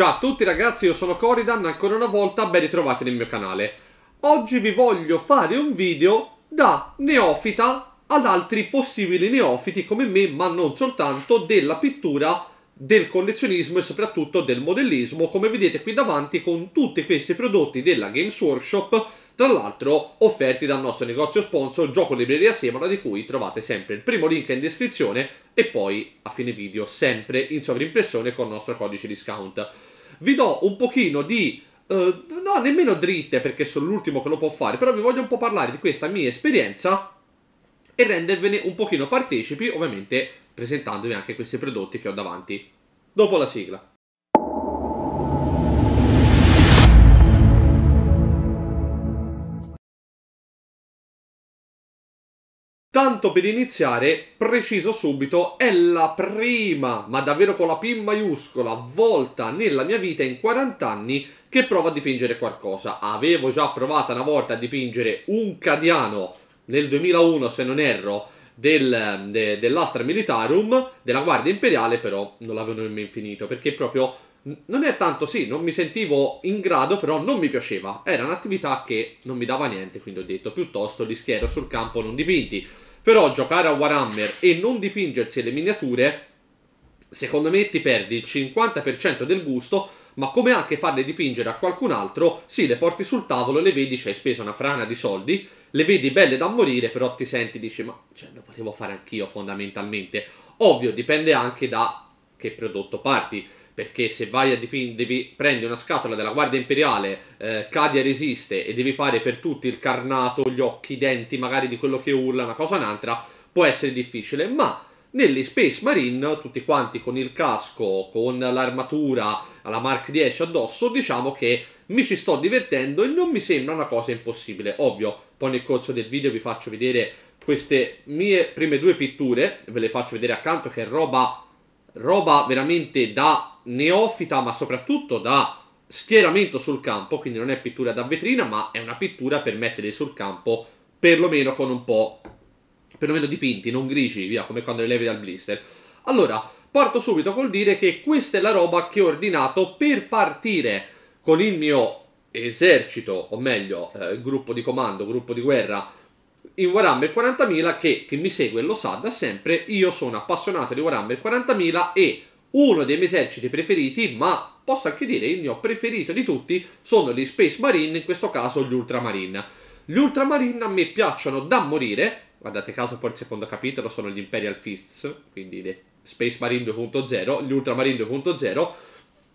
Ciao a tutti ragazzi, io sono Coridan, ancora una volta ben ritrovati nel mio canale. Oggi vi voglio fare un video da neofita ad altri possibili neofiti come me, ma non soltanto, della pittura, del collezionismo e soprattutto del modellismo, come vedete qui davanti con tutti questi prodotti della Games Workshop, tra l'altro offerti dal nostro negozio sponsor Gioco Libreria Semola, di cui trovate sempre il primo link in descrizione e poi a fine video sempre in sovrimpressione con il nostro codice discount vi do un pochino di... Uh, no, nemmeno dritte perché sono l'ultimo che lo può fare, però vi voglio un po' parlare di questa mia esperienza e rendervene un pochino partecipi, ovviamente presentandovi anche questi prodotti che ho davanti. Dopo la sigla. Tanto per iniziare, preciso subito, è la prima, ma davvero con la P maiuscola, volta nella mia vita in 40 anni che provo a dipingere qualcosa. Avevo già provato una volta a dipingere un cadiano nel 2001, se non erro, del, de, dell'Astra Militarum, della Guardia Imperiale, però non l'avevo nemmeno finito, perché proprio non è tanto, sì, non mi sentivo in grado, però non mi piaceva. Era un'attività che non mi dava niente, quindi ho detto piuttosto li schiero sul campo non dipinti. Però giocare a Warhammer e non dipingersi le miniature, secondo me ti perdi il 50% del gusto, ma come anche farle dipingere a qualcun altro, sì, le porti sul tavolo, le vedi, ci hai speso una frana di soldi, le vedi belle da morire, però ti senti, dici, ma cioè, lo potevo fare anch'io fondamentalmente. Ovvio, dipende anche da che prodotto parti perché se vai a dipingere, devi prendi una scatola della guardia imperiale, eh, cadi a resiste e devi fare per tutti il carnato, gli occhi, i denti, magari di quello che urla, una cosa o un'altra, può essere difficile, ma negli Space Marine, tutti quanti con il casco, con l'armatura, la Mark 10 addosso, diciamo che mi ci sto divertendo e non mi sembra una cosa impossibile, ovvio, poi nel corso del video vi faccio vedere queste mie prime due pitture, ve le faccio vedere accanto che è roba, roba veramente da neofita, ma soprattutto da schieramento sul campo, quindi non è pittura da vetrina, ma è una pittura per mettere sul campo, perlomeno con un po', perlomeno dipinti, non grigi, via, come quando le levi dal blister. Allora, parto subito col dire che questa è la roba che ho ordinato per partire con il mio esercito, o meglio, eh, gruppo di comando, gruppo di guerra, in Warhammer 40.000 che chi mi segue lo sa da sempre, io sono appassionato di Warhammer 40.000 e uno dei miei eserciti preferiti, ma posso anche dire il mio preferito di tutti, sono gli Space Marine, in questo caso gli Ultramarine. Gli Ultramarine a me piacciono da morire, guardate caso poi il secondo capitolo sono gli Imperial Fists, quindi le Space Marine 2.0, gli Ultramarine 2.0,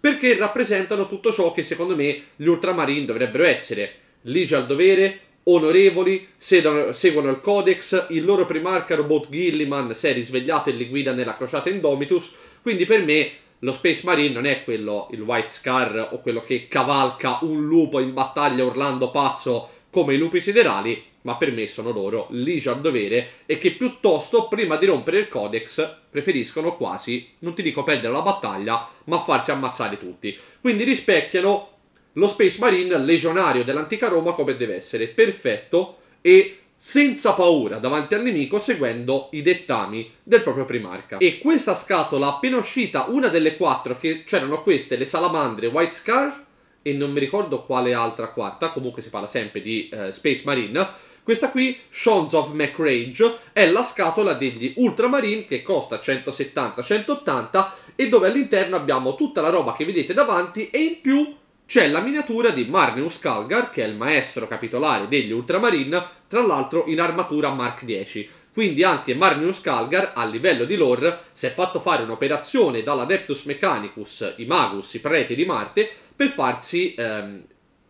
perché rappresentano tutto ciò che secondo me gli Ultramarine dovrebbero essere, ligi al dovere, onorevoli, seguono il Codex, il loro primarca Robot Gilliman si è risvegliato e li guida nella crociata Indomitus, quindi per me lo Space Marine non è quello, il White Scar o quello che cavalca un lupo in battaglia urlando pazzo come i lupi siderali, ma per me sono loro ligi al dovere e che piuttosto prima di rompere il codex preferiscono quasi, non ti dico perdere la battaglia, ma farsi ammazzare tutti. Quindi rispecchiano lo Space Marine legionario dell'antica Roma come deve essere, perfetto e senza paura davanti al nemico seguendo i dettami del proprio primarca. E questa scatola appena uscita, una delle quattro che c'erano queste, le salamandre, White Scar e non mi ricordo quale altra quarta, comunque si parla sempre di eh, Space Marine, questa qui, Shons of MacRage, è la scatola degli Ultramarine che costa 170-180 e dove all'interno abbiamo tutta la roba che vedete davanti e in più c'è la miniatura di Marneus Calgar, che è il maestro capitolare degli Ultramarine, tra l'altro in armatura Mark 10. Quindi anche Magnus Calgar, a livello di lore, si è fatto fare un'operazione dall'Adeptus Mechanicus, i Magus, i preti di Marte, per farsi ehm,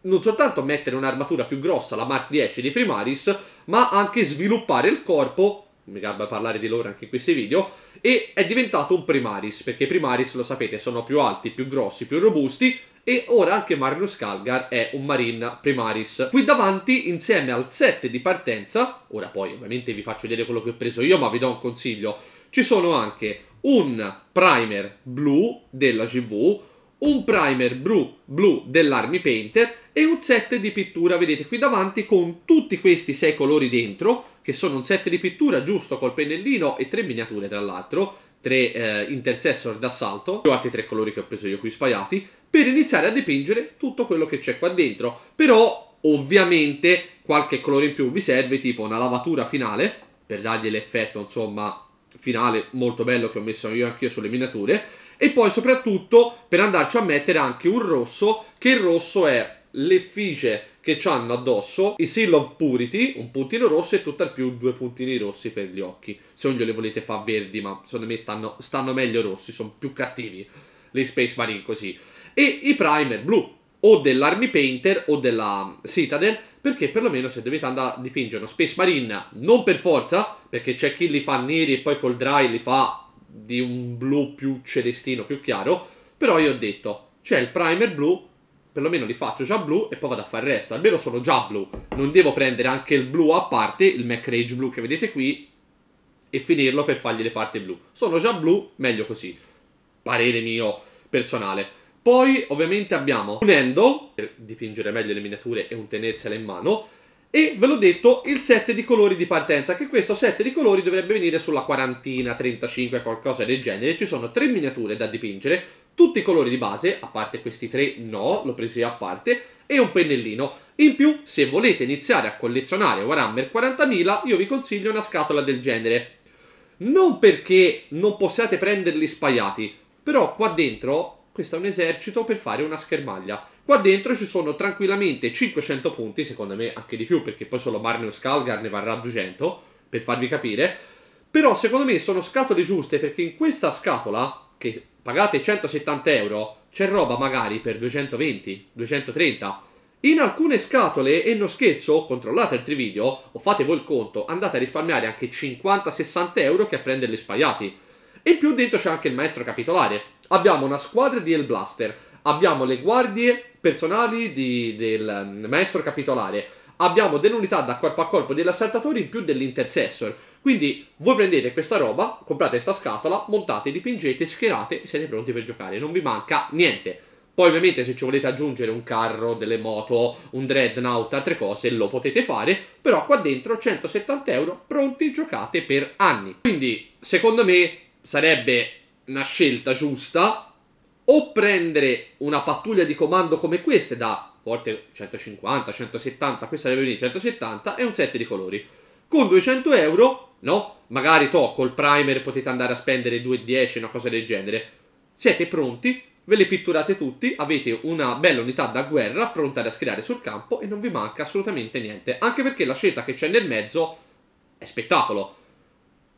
non soltanto mettere un'armatura più grossa, la Mark 10 di Primaris, ma anche sviluppare il corpo mi gabba parlare di loro anche in questi video, e è diventato un Primaris, perché i Primaris, lo sapete, sono più alti, più grossi, più robusti, e ora anche Magnus Calgar è un Marine Primaris. Qui davanti insieme al set di partenza, ora poi ovviamente vi faccio vedere quello che ho preso io ma vi do un consiglio, ci sono anche un primer blu della GV, un primer blu, blu dell'Army Painter e un set di pittura, vedete qui davanti, con tutti questi sei colori dentro, che sono un set di pittura giusto col pennellino e tre miniature tra l'altro, tre eh, intercessor d'assalto, più altri tre colori che ho preso io qui spaiati, per iniziare a dipingere tutto quello che c'è qua dentro. Però ovviamente qualche colore in più vi serve, tipo una lavatura finale, per dargli l'effetto insomma finale molto bello che ho messo io anch'io sulle miniature. E poi soprattutto per andarci a mettere anche un rosso, che il rosso è l'effigie che ci hanno addosso, i Seal of Purity, un puntino rosso e tutt'al più due puntini rossi per gli occhi. Se non gliele volete far verdi, ma secondo me stanno, stanno meglio rossi, sono più cattivi. Le Space Marine così e i primer blu o dell'Army Painter o della mm, Citadel perché perlomeno se dovete andare a dipingere uno Space Marine non per forza perché c'è chi li fa neri e poi col dry li fa di un blu più celestino più chiaro però io ho detto c'è il primer blu perlomeno li faccio già blu e poi vado a fare il resto almeno sono già blu non devo prendere anche il blu a parte il Mac Rage blu che vedete qui e finirlo per fargli le parti blu sono già blu meglio così parere mio personale poi ovviamente abbiamo un handle, per dipingere meglio le miniature e un tenersela in mano, e ve l'ho detto il set di colori di partenza, che questo set di colori dovrebbe venire sulla quarantina, 35, qualcosa del genere. Ci sono tre miniature da dipingere, tutti i colori di base, a parte questi tre no, l'ho presi a parte, e un pennellino. In più, se volete iniziare a collezionare Warhammer 40.000, io vi consiglio una scatola del genere. Non perché non possiate prenderli spaiati, però qua dentro questo è un esercito per fare una schermaglia. Qua dentro ci sono tranquillamente 500 punti, secondo me anche di più, perché poi solo Marne o Scalgar ne varrà 200, per farvi capire. Però secondo me sono scatole giuste, perché in questa scatola, che pagate 170 euro, c'è roba magari per 220, 230. In alcune scatole, e non scherzo, controllate altri video, o fate voi il conto, andate a risparmiare anche 50-60 euro che a prenderle spaiati. E in più dentro c'è anche il maestro capitolare, abbiamo una squadra di Hellblaster, abbiamo le guardie personali di, del mm, maestro capitolare, abbiamo delle unità da corpo a corpo dell'assaltatore in più dell'intercessor. Quindi voi prendete questa roba, comprate questa scatola, montate, dipingete, schierate e siete pronti per giocare. Non vi manca niente. Poi ovviamente se ci volete aggiungere un carro, delle moto, un dreadnought, altre cose lo potete fare, però qua dentro 170 euro pronti giocate per anni. Quindi secondo me sarebbe una scelta giusta o prendere una pattuglia di comando come queste da volte 150, 170, questa sarebbe lì 170 e un set di colori. Con 200 euro, no? Magari to, col primer potete andare a spendere 2,10, una cosa del genere. Siete pronti, ve le pitturate tutti, avete una bella unità da guerra pronta da schierare sul campo e non vi manca assolutamente niente. Anche perché la scelta che c'è nel mezzo è spettacolo.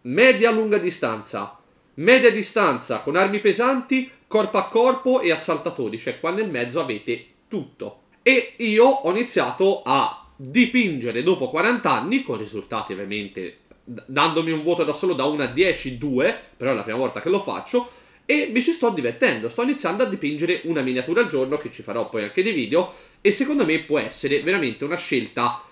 Media lunga distanza, media distanza con armi pesanti, corpo a corpo e assaltatori, cioè qua nel mezzo avete tutto. E io ho iniziato a dipingere dopo 40 anni, con risultati ovviamente dandomi un voto da solo da 1 a 10, 2, però è la prima volta che lo faccio, e mi ci sto divertendo, sto iniziando a dipingere una miniatura al giorno che ci farò poi anche dei video e secondo me può essere veramente una scelta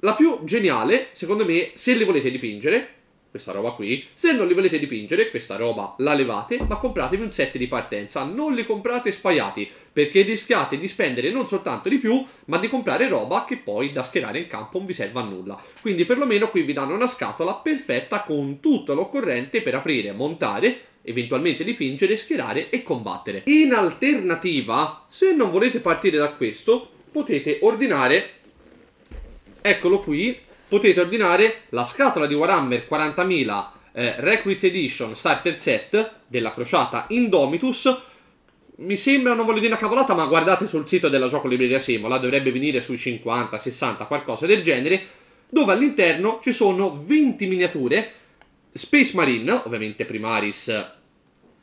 la più geniale, secondo me, se li volete dipingere questa roba qui. Se non li volete dipingere, questa roba la levate, ma compratevi un set di partenza. Non li comprate spaiati, perché rischiate di spendere non soltanto di più, ma di comprare roba che poi da schierare in campo non vi serve a nulla. Quindi perlomeno qui vi danno una scatola perfetta con tutto l'occorrente per aprire, montare eventualmente dipingere, schierare e combattere. In alternativa, se non volete partire da questo, potete ordinare, eccolo qui, potete ordinare la scatola di Warhammer 40.000 eh, Recruit Edition Starter Set della crociata Indomitus. Mi sembra, non voglio dire una cavolata, ma guardate sul sito della gioco libreria Semola, dovrebbe venire sui 50, 60, qualcosa del genere, dove all'interno ci sono 20 miniature Space Marine, ovviamente Primaris eh,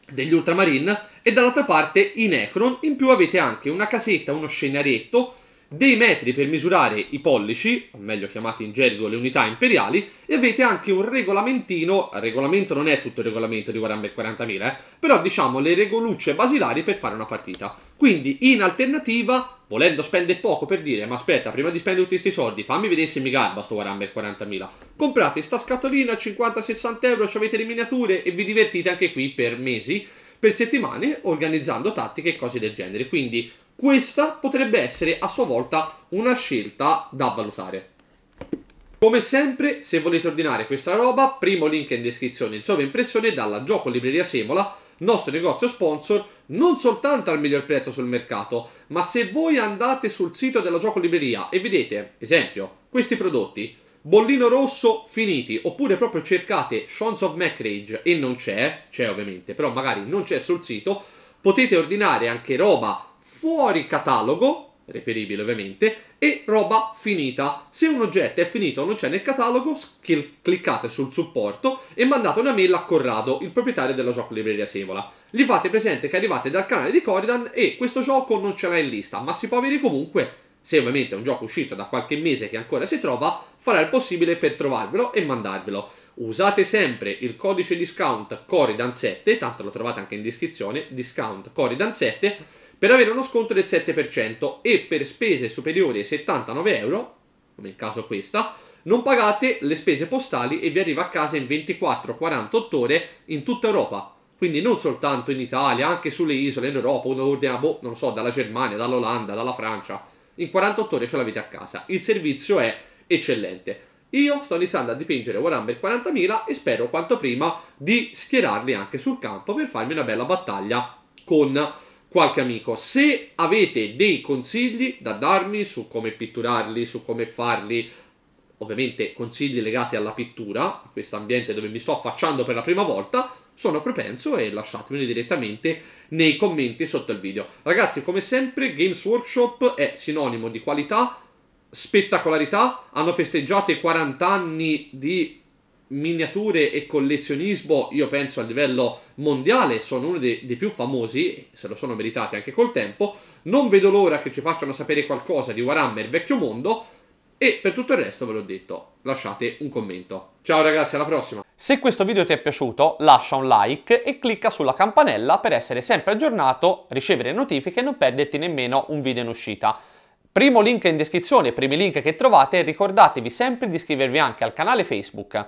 degli Ultramarine, e dall'altra parte i Necron. In più avete anche una casetta, uno scenaretto, dei metri per misurare i pollici, o meglio chiamati in gergo le unità imperiali, e avete anche un regolamentino, il regolamento non è tutto il regolamento di Warhammer 40.000, eh, però diciamo le regolucce basilari per fare una partita. Quindi in alternativa, volendo spendere poco per dire, ma aspetta, prima di spendere tutti questi soldi, fammi vedere se mi garba sto Warhammer 40.000, comprate sta scatolina a 50-60 euro, ci avete le miniature e vi divertite anche qui per mesi, per settimane, organizzando tattiche e cose del genere. Quindi questa potrebbe essere a sua volta una scelta da valutare. Come sempre, se volete ordinare questa roba, primo link in descrizione in sovraimpressione dalla Gioco Libreria Semola, nostro negozio sponsor, non soltanto al miglior prezzo sul mercato, ma se voi andate sul sito della Gioco Libreria e vedete, esempio, questi prodotti, bollino rosso finiti, oppure proprio cercate Shons of Macrage e non c'è, c'è ovviamente, però magari non c'è sul sito, potete ordinare anche roba fuori catalogo, reperibile ovviamente, e roba finita. Se un oggetto è finito o non c'è nel catalogo, cliccate sul supporto e mandate una mail a Corrado, il proprietario della gioco libreria Sevola. Gli fate presente che arrivate dal canale di Corridan e questo gioco non ce l'ha in lista, ma si può avere comunque. Se ovviamente è un gioco uscito da qualche mese che ancora si trova, farà il possibile per trovarvelo e mandarvelo. Usate sempre il codice discount Corridan7, tanto lo trovate anche in descrizione, discount Corridan7 per avere uno sconto del 7% e per spese superiori ai 79 euro, come in caso questa, non pagate le spese postali e vi arriva a casa in 24-48 ore in tutta Europa. Quindi non soltanto in Italia, anche sulle isole in Europa, uno ordina, boh, non so, dalla Germania, dall'Olanda, dalla Francia. In 48 ore ce l'avete a casa. Il servizio è eccellente. Io sto iniziando a dipingere Warhammer 40.000 e spero quanto prima di schierarli anche sul campo per farmi una bella battaglia con qualche amico. Se avete dei consigli da darmi su come pitturarli, su come farli, ovviamente consigli legati alla pittura, a questo ambiente dove mi sto affacciando per la prima volta, sono propenso e lasciatemeli direttamente nei commenti sotto il video. Ragazzi, come sempre, Games Workshop è sinonimo di qualità, spettacolarità, hanno festeggiato i 40 anni di miniature e collezionismo, io penso a livello mondiale, sono uno dei, dei più famosi, se lo sono meritati anche col tempo. Non vedo l'ora che ci facciano sapere qualcosa di Warhammer Vecchio Mondo. E per tutto il resto ve l'ho detto, lasciate un commento. Ciao ragazzi, alla prossima! Se questo video ti è piaciuto lascia un like e clicca sulla campanella per essere sempre aggiornato, ricevere notifiche e non perderti nemmeno un video in uscita. Primo link in descrizione, primi link che trovate ricordatevi sempre di iscrivervi anche al canale Facebook